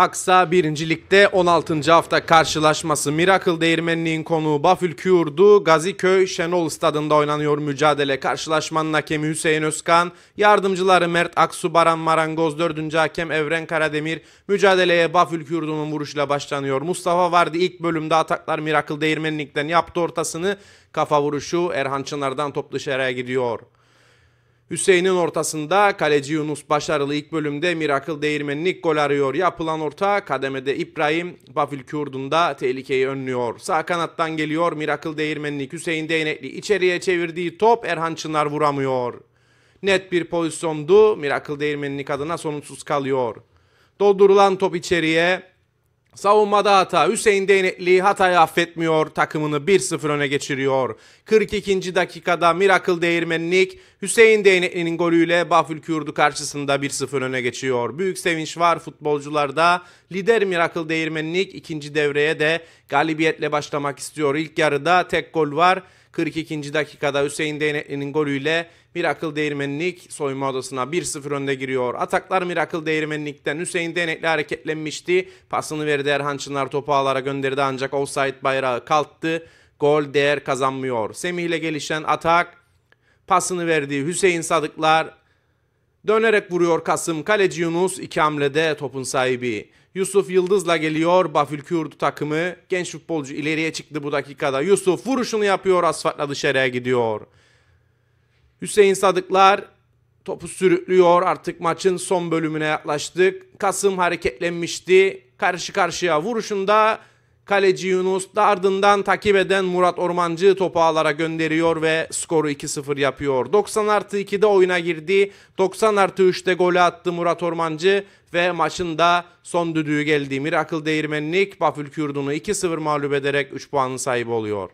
Aksa 1. Lig'de 16. hafta karşılaşması Miracle Değirmenliğin konuğu Bafül Kürdu, Gaziköy Şenol Stadında oynanıyor mücadele. Karşılaşmanın hakemi Hüseyin Özkan, yardımcıları Mert Aksu, Baran Marangoz, 4. hakem Evren Karademir. Mücadeleye Bafül Kürdu'nun vuruşuyla başlanıyor. Mustafa vardı ilk bölümde ataklar Miracle Değirmenlik'ten yaptı ortasını. Kafa vuruşu Erhan Çınar'dan top dışarıya gidiyor. Hüseyin'in ortasında kaleci Yunus başarılı ilk bölümde Mirakıl değirmenlik gol arıyor. Yapılan orta kademede İbrahim Bafil Kurdun da tehlikeyi önlüyor. Sağ kanattan geliyor Mirakıl değirmenlik Hüseyin Değnekli içeriye çevirdiği top Erhan Çınar vuramıyor. Net bir pozisyondu Mirakıl değirmenlik adına sonuçsuz kalıyor. Doldurulan top içeriye Savunmada hata. Hüseyin denetli hatayı affetmiyor. Takımını 1-0 öne geçiriyor. 42. dakikada Miracle Değirmenlik Hüseyin denetlinin golüyle Bafülkürdü karşısında 1-0 öne geçiyor. Büyük sevinç var futbolcularda. Lider Miracle Değirmenlik ikinci devreye de galibiyetle başlamak istiyor. İlk yarıda tek gol var. 42. dakikada Hüseyin Değnekli'nin golüyle Mirakıl Değirmenlik soyma odasına 1-0 önde giriyor. Ataklar Mirakıl Değirmenlik'ten Hüseyin Değnekli hareketlenmişti. Pasını verdi Erhan Çınar topu ağlara gönderdi ancak offside bayrağı kalktı. Gol değer kazanmıyor. Semih ile gelişen atak pasını verdi Hüseyin Sadıklar Dönerek vuruyor Kasım. Kaleci Yunus iki hamlede topun sahibi. Yusuf Yıldız'la geliyor Bafülkürdü takımı. Genç futbolcu ileriye çıktı bu dakikada. Yusuf vuruşunu yapıyor asfaltla dışarıya gidiyor. Hüseyin Sadıklar topu sürüklüyor. Artık maçın son bölümüne yaklaştık. Kasım hareketlenmişti. Karşı karşıya vuruşunda Kaleci Yunus ardından takip eden Murat Ormancı topu ağlara gönderiyor ve skoru 2-0 yapıyor. 90 artı 2'de oyuna girdi. 90 artı 3'te golü attı Murat Ormancı ve maçın da son düdüğü geldi. Mirakıl Değirmenlik Bafül Kürdun'u 2-0 mağlup ederek 3 puanın sahibi oluyor.